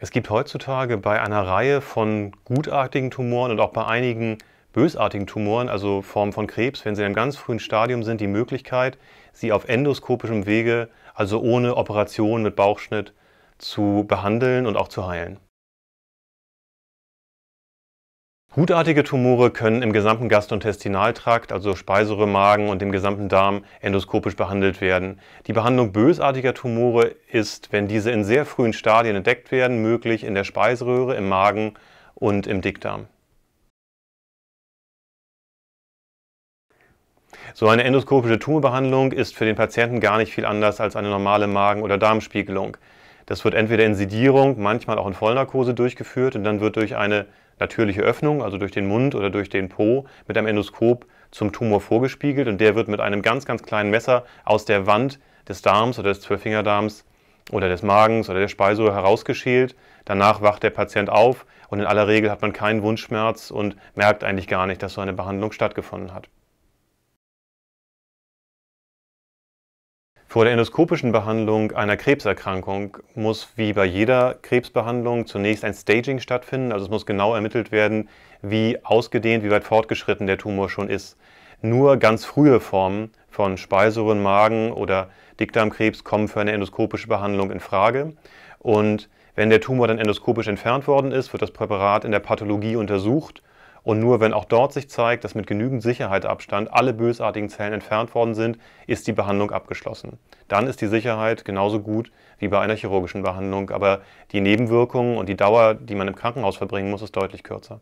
Es gibt heutzutage bei einer Reihe von gutartigen Tumoren und auch bei einigen bösartigen Tumoren, also Formen von Krebs, wenn sie in einem ganz frühen Stadium sind, die Möglichkeit, sie auf endoskopischem Wege, also ohne Operation mit Bauchschnitt, zu behandeln und auch zu heilen. Gutartige Tumore können im gesamten Gastrointestinaltrakt, also Speiseröhre, Magen und dem gesamten Darm, endoskopisch behandelt werden. Die Behandlung bösartiger Tumore ist, wenn diese in sehr frühen Stadien entdeckt werden, möglich in der Speiseröhre, im Magen und im Dickdarm. So eine endoskopische Tumorbehandlung ist für den Patienten gar nicht viel anders als eine normale Magen- oder Darmspiegelung. Das wird entweder in Sedierung, manchmal auch in Vollnarkose durchgeführt und dann wird durch eine natürliche Öffnung, also durch den Mund oder durch den Po, mit einem Endoskop zum Tumor vorgespiegelt und der wird mit einem ganz, ganz kleinen Messer aus der Wand des Darms oder des Zwölffingerdarms oder des Magens oder der Speiseröhre herausgeschält. Danach wacht der Patient auf und in aller Regel hat man keinen Wundschmerz und merkt eigentlich gar nicht, dass so eine Behandlung stattgefunden hat. Vor der endoskopischen Behandlung einer Krebserkrankung muss wie bei jeder Krebsbehandlung zunächst ein Staging stattfinden. Also es muss genau ermittelt werden, wie ausgedehnt, wie weit fortgeschritten der Tumor schon ist. Nur ganz frühe Formen von Speiseröhren, Magen oder Dickdarmkrebs kommen für eine endoskopische Behandlung in Frage. Und wenn der Tumor dann endoskopisch entfernt worden ist, wird das Präparat in der Pathologie untersucht und nur wenn auch dort sich zeigt, dass mit genügend Sicherheitsabstand alle bösartigen Zellen entfernt worden sind, ist die Behandlung abgeschlossen. Dann ist die Sicherheit genauso gut wie bei einer chirurgischen Behandlung, aber die Nebenwirkungen und die Dauer, die man im Krankenhaus verbringen muss, ist deutlich kürzer.